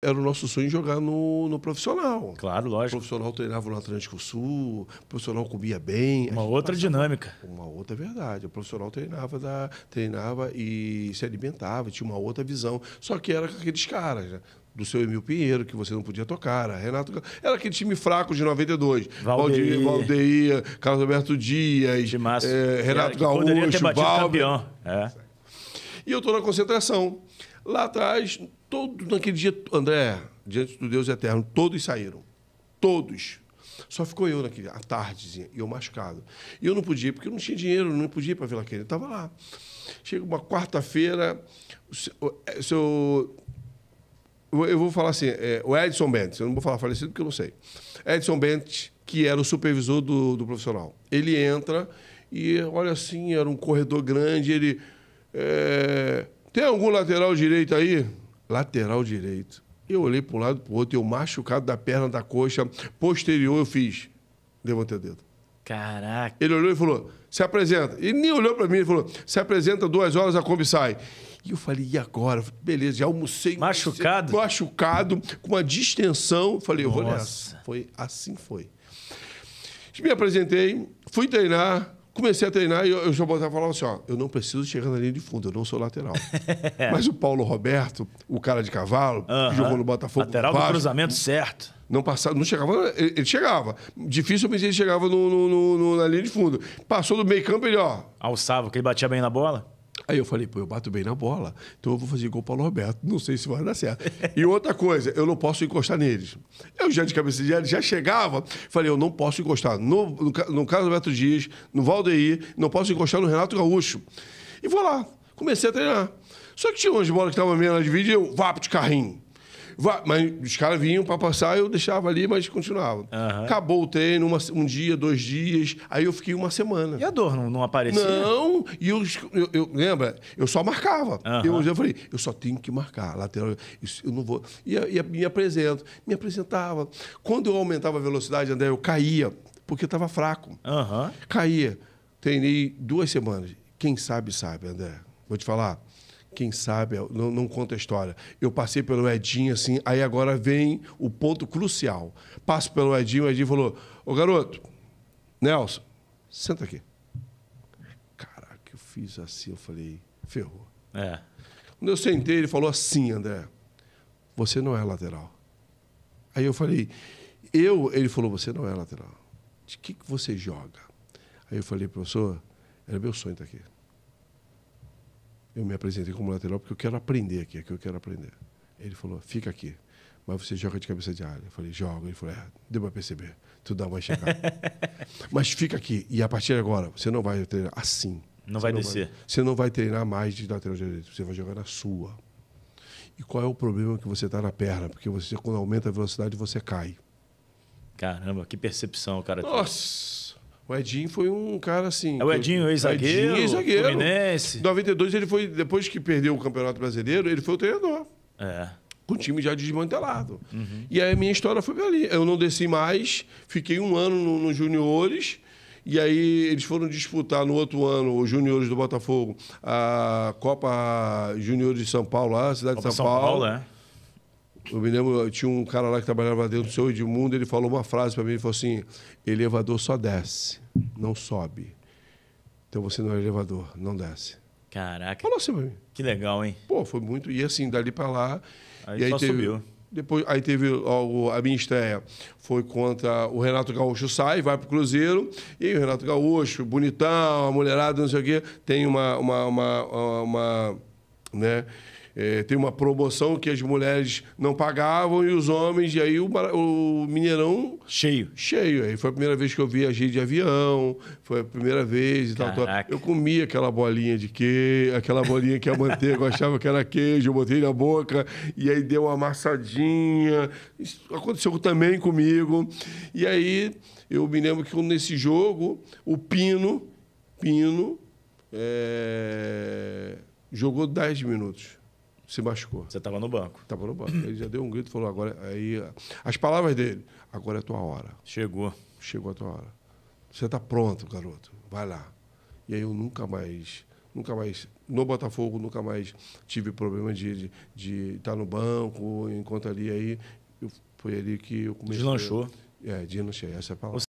era o nosso sonho jogar no, no profissional. Claro, lógico. O profissional treinava no Atlântico Sul, o profissional comia bem. Uma outra dinâmica. Uma outra verdade. O profissional treinava, da, treinava e se alimentava, tinha uma outra visão. Só que era com aqueles caras, né? do seu Emil Pinheiro, que você não podia tocar, Renato. Era aquele time fraco de 92. Valdeir, Valdeir Carlos Alberto Dias, é, Renato Gaúcho, poderia campeão. É. E eu estou na concentração. Lá atrás, todo, naquele dia, André, diante do Deus eterno, todos saíram. Todos. Só ficou eu naquele, à tardezinha, e eu machucado. E eu não podia, porque eu não tinha dinheiro, não podia ir para Vila Querida. Estava lá. Chega uma quarta-feira, o seu. É, eu vou falar assim, é, o Edson Bentes, eu não vou falar falecido porque eu não sei. Edson Bentes, que era o supervisor do, do profissional. Ele entra e olha assim, era um corredor grande, ele. É, tem algum lateral direito aí? Lateral direito. Eu olhei para um lado para o outro, eu machucado da perna, da coxa, posterior eu fiz. Levantei o dedo. Caraca. Ele olhou e falou: se apresenta. Ele nem olhou para mim, ele falou: se apresenta, duas horas a Kombi sai. E eu falei: e agora? Falei, Beleza, já almocei. Machucado? Machucado, com uma distensão. Falei: eu vou nessa. Foi, assim foi. Me apresentei, fui treinar, Comecei a treinar e eu, eu já botava falava assim: ó, eu não preciso chegar na linha de fundo, eu não sou lateral. Mas o Paulo Roberto, o cara de cavalo, uh -huh. jogou no Botafogo. Lateral do cruzamento certo. Não passava, não chegava, ele, ele chegava. Dificilmente ele chegava no, no, no, na linha de fundo. Passou do meio campo, ele, ó. Alçava, que ele batia bem na bola? Aí eu falei, pô, eu bato bem na bola, então eu vou fazer igual o Paulo Roberto. Não sei se vai dar certo. e outra coisa, eu não posso encostar neles. Eu já de cabeça de já chegava, falei, eu não posso encostar no, no, no Carlos Beto Dias, no Valdeir, não posso encostar no Renato Gaúcho. E vou lá, comecei a treinar. Só que tinha umas bolas que estavam meio na dividida e eu, vapo de carrinho mas os caras vinham para passar, eu deixava ali, mas continuava. Uhum. Acabou o treino, uma, um dia, dois dias, aí eu fiquei uma semana. E a dor não, não aparecia? Não, e eu, eu, eu lembra, eu só marcava. Uhum. Eu, eu falei, eu só tenho que marcar, lateral, isso, eu não vou. E, e me apresento, me apresentava. Quando eu aumentava a velocidade, André, eu caía, porque eu estava fraco. Uhum. Caía. Treinei duas semanas. Quem sabe, sabe, André. Vou te falar quem sabe, não, não, conta a história. Eu passei pelo Edinho, assim, aí agora vem o ponto crucial. Passo pelo Edinho, o Edinho falou: Ô garoto, Nelson, senta aqui. Caraca, eu fiz assim, eu falei: ferrou. É. Quando eu sentei, ele falou assim, André, você não é lateral. Aí eu falei: eu, ele falou: você não é lateral. De que, que você joga? Aí eu falei: professor, era meu sonho estar aqui. Eu me apresentei como lateral porque eu quero aprender aqui, é que eu quero aprender. Ele falou, fica aqui. Mas você joga de cabeça de área. Eu falei, joga. Ele falou, é, deu para perceber. Tu dá uma enxergada. Mas fica aqui. E a partir de agora, você não vai treinar assim. Não você vai não descer. Vai, você não vai treinar mais de lateral direito. Você vai jogar na sua. E qual é o problema que você está na perna? Porque você, quando aumenta a velocidade, você cai. Caramba, que percepção o cara Nossa! O Edinho foi um cara assim. É o Edinho, é ex-zagueiro. Edinho, ex Zagueiro. Fluminense. Em 92, ele foi, depois que perdeu o Campeonato Brasileiro, ele foi o treinador. É. Com o time já desmantelado. Uhum. E aí a minha história foi ali. Eu não desci mais, fiquei um ano nos no juniores. E aí eles foram disputar no outro ano, os juniores do Botafogo, a Copa Juniores de São Paulo, lá, a cidade Copa de São, São Paulo. Paulo é. Eu me lembro, tinha um cara lá que trabalhava dentro do seu Edmundo, ele falou uma frase para mim, ele falou assim, elevador só desce, não sobe. Então você não é elevador, não desce. Caraca. Falou assim pra mim. Que legal, hein? Pô, foi muito. E assim, dali para lá. Aí, aí só teve, subiu. Depois, aí teve ó, a minha estreia. Foi contra o Renato Gaúcho sai, vai pro Cruzeiro. E o Renato Gaúcho, bonitão, a mulherada, não sei o quê. Tem uma, uma, uma, uma, uma né? É, tem uma promoção que as mulheres não pagavam e os homens, e aí o, o, Mineirão. Cheio. Cheio. Aí foi a primeira vez que eu viajei de avião, foi a primeira vez e tal, tal. Eu comia aquela bolinha de queijo, aquela bolinha que a manteiga, achava que era queijo, eu botei na boca, e aí deu uma amassadinha. Isso aconteceu também comigo. E aí eu me lembro que nesse jogo, o Pino, Pino, é... jogou 10 minutos se machucou. Você estava no banco. Estava no banco. Ele já deu um grito e falou, agora. Aí, as palavras dele, agora é a tua hora. Chegou. Chegou a tua hora. Você está pronto, garoto. Vai lá. E aí eu nunca mais, nunca mais, no Botafogo, nunca mais tive problema de, de, de estar tá no banco, enquanto ali aí. Eu, foi ali que eu comecei. Deslanchou. É, deslanchou essa é a palavra.